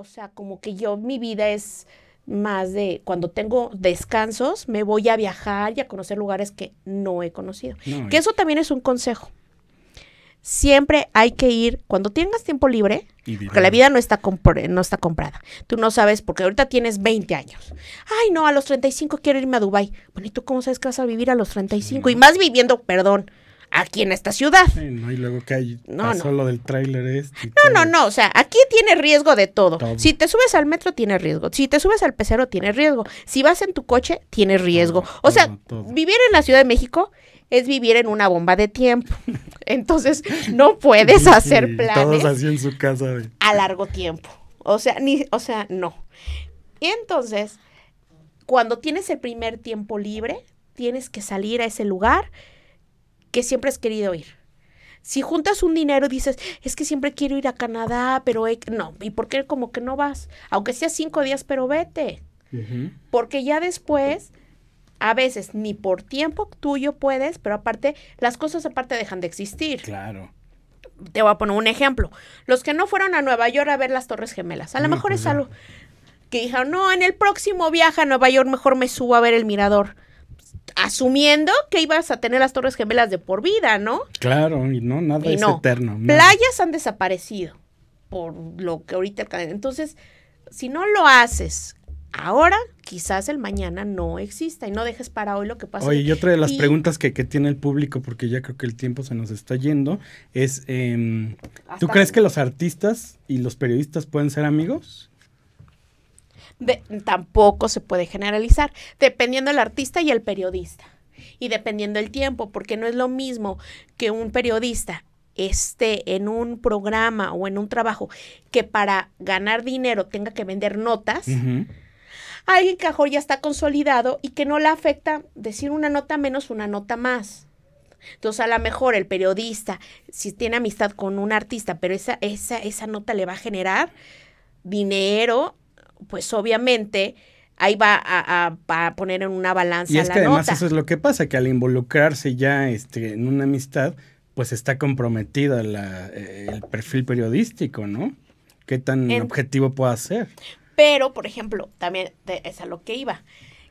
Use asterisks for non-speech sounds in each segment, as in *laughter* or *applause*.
O sea, como que yo, mi vida es más de cuando tengo descansos, me voy a viajar y a conocer lugares que no he conocido. que eso también es un consejo. Siempre hay que ir cuando tengas tiempo libre, porque la vida no está, no está comprada. Tú no sabes, porque ahorita tienes 20 años. Ay, no, a los 35 quiero irme a Dubái. Bueno, ¿y tú cómo sabes que vas a vivir a los 35? Y más viviendo, perdón, aquí en esta ciudad. no, y luego que hay no, pasó no. lo del tráiler este No, no, no, o sea, aquí tiene riesgo de todo. Si te subes al metro tiene riesgo, si te subes al pecero tiene riesgo, si vas en tu coche tiene riesgo. o sea, vivir en la Ciudad de México es vivir en una bomba de tiempo. *laughs* Entonces, no puedes *laughs* hacer planes. Todos así en su casa. A largo tiempo. O sea, ni o sea, no. Y entonces, cuando tienes el primer tiempo libre, tienes que salir a ese lugar que siempre has querido ir. Si juntas un dinero y dices, es que siempre quiero ir a Canadá, pero no, ¿y por qué como que no vas? Aunque sea cinco días, pero vete. Porque ya después, a veces ni por tiempo tuyo puedes, pero aparte, las cosas aparte dejan de existir. Claro. Te voy a poner un ejemplo. Los que no fueron a Nueva York a ver las Torres Gemelas, a lo mm, mejor pues es algo que dijeron, no, en el próximo viaje a Nueva York mejor me subo a ver el mirador asumiendo que ibas a tener las Torres Gemelas de por vida, ¿no? Claro, y no, nada es eterno. Playas han desaparecido por lo que ahorita... Entonces, si no lo haces ahora, quizás el mañana no exista y no dejes para hoy lo que pasa. Oye, y otra de las preguntas que, tiene el público, porque ya creo que el tiempo se nos está yendo, es, em, ¿tú crees que los artistas y los periodistas pueden ser amigos? tampoco se puede generalizar, dependiendo del artista y el periodista. Y dependiendo del tiempo, porque no es lo mismo que un periodista esté en un programa o en un trabajo que para ganar dinero tenga que vender notas. alguien que mejor ya está consolidado y que no le afecta decir una nota menos, una nota más. Entonces, a lo mejor el periodista, si tiene amistad con un artista, pero esa, esa, esa nota le va a generar dinero pues obviamente ahí va a, poner en una balanza. Y es que además eso es lo que pasa, que al involucrarse ya este, en una amistad, pues está comprometida eh, el perfil periodístico, ¿no? ¿Qué tan objetivo puede ser? Pero, por ejemplo, también es a lo que iba,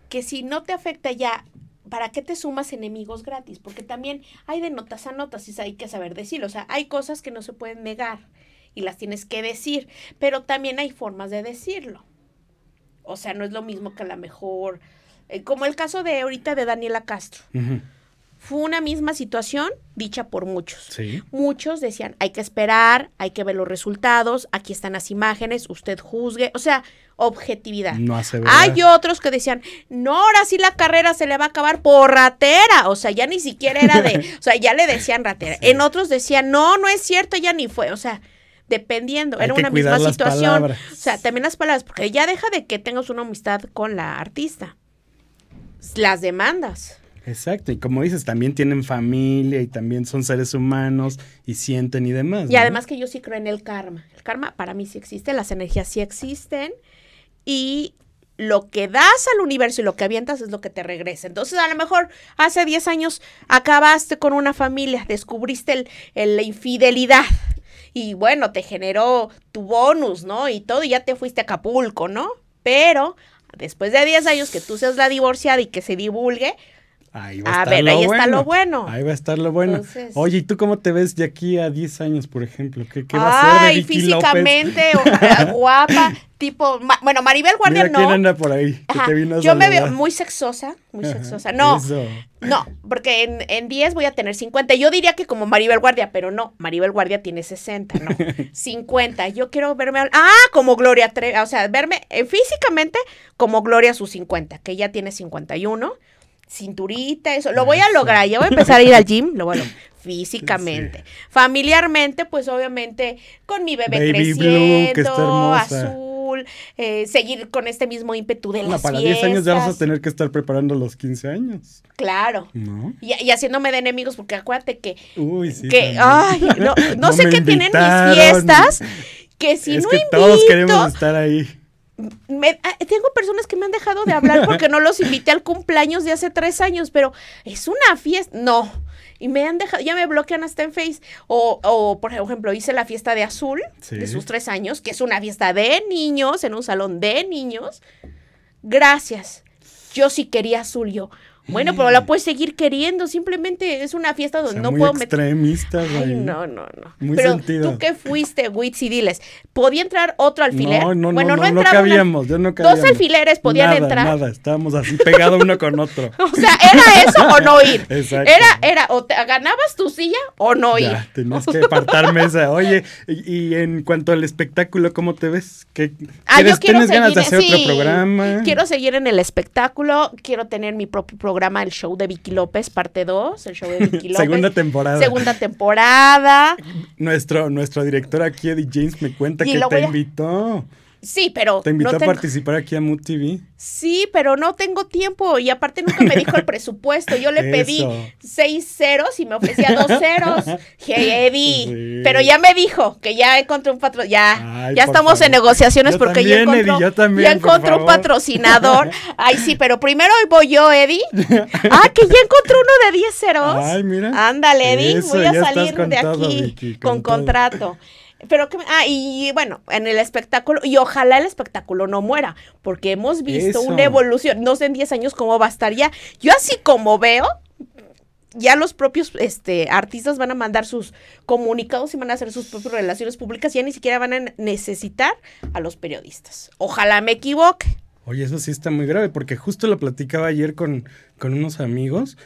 que si no te afecta ya ¿para qué te sumas enemigos gratis? Porque también hay de notas a notas y hay que saber decirlo. O sea, hay cosas que no se pueden negar y las tienes que decir, pero también hay formas de decirlo. O sea, no es lo mismo que a la mejor. Eh, como el caso de ahorita de Daniela Castro. Fue una misma situación dicha por muchos. Muchos decían, hay que esperar, hay que ver los resultados, aquí están las imágenes, usted juzgue, o sea, objetividad. No Hay otros que decían, no, ahora sí la carrera se le va a acabar por ratera, o sea, ya ni siquiera era de, *laughs* o sea, ya le decían ratera. En otros decían, no, no es cierto, ya ni fue, o sea, dependiendo, era una misma situación. O sea, también las palabras, porque ya deja de que tengas una amistad con la artista. Las demandas. Exacto, y como dices, también tienen familia y también son seres humanos y sienten y demás. Y además que yo sí creo en el karma. El karma para mí sí existe, las energías sí existen y lo que das al universo y lo que avientas es lo que te regresa. Entonces, a lo mejor hace 10 años acabaste con una familia, descubriste el, la infidelidad y bueno, te generó tu bonus, ¿no? Y todo, y ya te fuiste a Acapulco, ¿no? Pero después de 10 años que tú seas la divorciada y que se divulgue, Ahí va a, estar ver, lo bueno. está lo bueno. Ahí va a estar lo bueno. Oye, ¿y tú cómo te ves de aquí a 10 años, por ejemplo? ¿Qué, va a ser Ay, físicamente, *laughs* guapa, tipo, bueno, Maribel Guardia no. quién anda por ahí, Yo me veo muy sexosa, muy sexosa. No, no, porque en, 10 voy a tener 50. Yo diría que como Maribel Guardia, pero no, Maribel Guardia tiene 60, no, 50. *laughs* Yo quiero verme, ah, como Gloria o sea, verme eh, físicamente como Gloria a sus 50, que ya tiene 51 cinturita, eso. Lo ah, voy a lograr, ya voy a empezar a ir al gym, lo voy *laughs* físicamente. Familiarmente, pues obviamente con mi bebé creciendo, azul, eh, seguir con este mismo ímpetu de la para 10 años ya vas a tener que estar preparando los 15 años. Claro. Y, haciéndome de enemigos, porque acuérdate que... Uy, sí. Que, ay, *laughs* no, no, sé qué tienen mis fiestas, que si no que todos queremos estar ahí me, ah, tengo personas que me han dejado de hablar porque *laughs* no los invité al cumpleaños de hace tres años, pero es una fiesta. No. Y me han dejado, ya me bloquean hasta en Face. O, o por ejemplo, hice la fiesta de Azul de sus tres años, que es una fiesta de niños, en un salón de niños. Gracias. Yo sí quería azul, yo. Bueno, pero la puedes seguir queriendo. Simplemente es una fiesta donde no puedo extremista, meter. No, no, no. Muy pero sentido. tú que fuiste, Y diles. ¿Podía entrar otro alfiler? No, no, bueno, no, no, no, cabíamos. Yo no cabíamos. Dos alfileres podían entrar. Nada, estábamos así pegados uno con otro. *laughs* o sea, era eso o no ir. *laughs* Exacto. Era, era, o ganabas tu silla o no ir. Ya, tenías *laughs* que apartar mesa. Oye, y, en cuanto al espectáculo, ¿cómo te ves? ¿Qué, ah, quiero seguir, ganas de hacer otro programa? Quiero seguir en el espectáculo, quiero tener mi propio programa programa El Show de Vicky López, parte 2, el show de Vicky *laughs* López. Segunda temporada. Segunda temporada. Nuestro, nuestro director aquí, Eddie James, me cuenta que te invitó. Sí, pero. Te invito a participar aquí a Mood TV. Sí, pero no tengo tiempo. Y aparte nunca me dijo el *laughs* presupuesto. Yo le pedí seis ceros y me ofrecía dos ceros. *laughs* Eddie. Pero ya me dijo que ya encontré un patrocinador. Ya, ya estamos en negociaciones porque ya yo también, ya encontré un patrocinador. *laughs* Ay, sí, pero primero voy yo, Eddie. Ah, que ya encontré uno de diez ceros. Ay, mira. Ándale, Eddie. voy a salir de aquí con contrato. Pero que, ah, y bueno, en el espectáculo, y ojalá el espectáculo no muera, porque hemos visto una evolución, no sé en 10 años cómo va a estar ya. Yo así como veo, ya los propios este, artistas van a mandar sus comunicados y van a hacer sus propias relaciones públicas, ya ni siquiera van a necesitar a los periodistas. Ojalá me equivoque. Oye, eso sí está muy grave, porque justo lo platicaba ayer con, con unos amigos,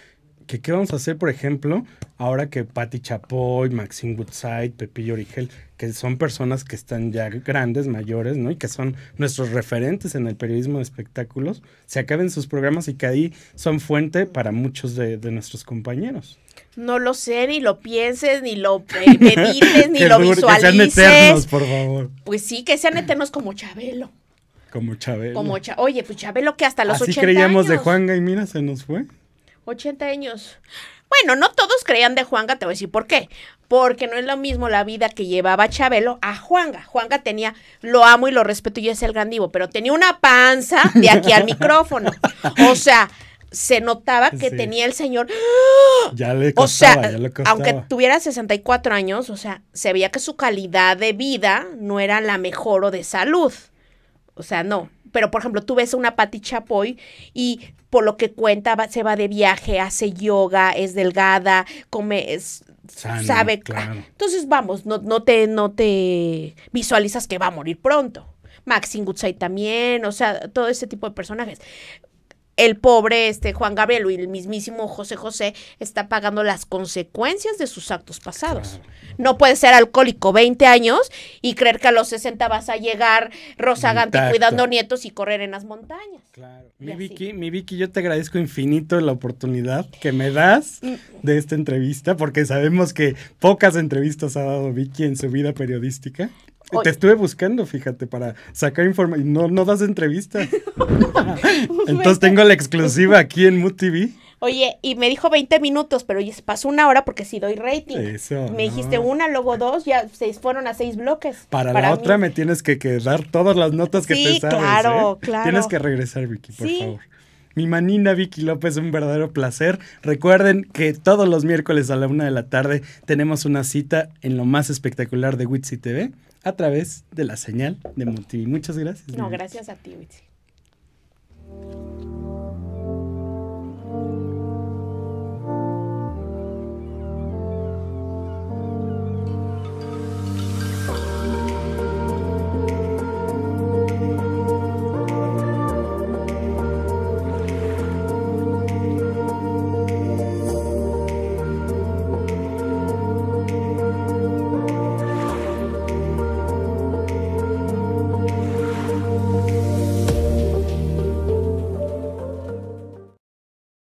que qué vamos a hacer, por ejemplo, ahora que Patti Chapoy, Maxine Woodside, Pepillo Origel que son personas que están ya grandes, mayores, ¿no? Y que son nuestros referentes en el periodismo de espectáculos, se acaben sus programas y que ahí son fuente para muchos de, nuestros compañeros. No lo sé, ni lo pienses, ni lo *laughs* medites, ni lo visualices. Que sean eternos, por favor. Pues sí, que sean eternos como Chabelo. Como Chabelo. Oye, pues Chabelo que hasta los Así creíamos de Juanga y mira, se nos fue. 80 años. Bueno, no todos creían de Juanga, te voy a decir por qué. Porque no es lo mismo la vida que llevaba Chabelo a Juanga. Juanga tenía, lo amo y lo respeto, y es el grandivo, pero tenía una panza de aquí al micrófono. O sea, se notaba que tenía el señor. *gasps* Ya le costaba, o sea, aunque tuviera 64 años, o sea, se veía que su calidad de vida no era la mejor o de salud. O sea, no. Pero, por ejemplo, tú ves a una Pati Chapoy y por lo que cuenta, se va de viaje, hace yoga, es delgada, come, es, sabe. Claro. Ah, entonces, vamos, no, no, te, no te visualizas que va a morir pronto. Maxine Goodside también, o sea, todo ese tipo de personajes el pobre este Juan Gabriel y el mismísimo José José está pagando las consecuencias de sus actos pasados. No puede ser alcohólico 20 años y creer que a los 60 vas a llegar rozagante cuidando nietos y correr en las montañas. Claro. Mi Vicky, mi Vicky, yo te agradezco infinito la oportunidad que me das mm. de esta entrevista porque sabemos que pocas entrevistas ha dado Vicky en su vida periodística. Te estuve buscando, fíjate, para sacar información. No, no das entrevistas, *laughs* *laughs* Entonces tengo la exclusiva aquí en Mood TV. Oye, y me dijo 20 minutos, pero ya pasó una hora porque si doy rating. me dijiste una, luego dos, ya se fueron a seis bloques. Para, la otra me tienes que, dar todas las notas que te sabes. Claro, ¿eh? claro. Tienes que regresar, Vicky, por favor. Mi manina Vicky López, un verdadero placer. Recuerden que todos los miércoles a la una de la tarde tenemos una cita en lo más espectacular de Witsi TV a través de la señal de Multiví, Muchas gracias. No, gracias a ti, Witsi.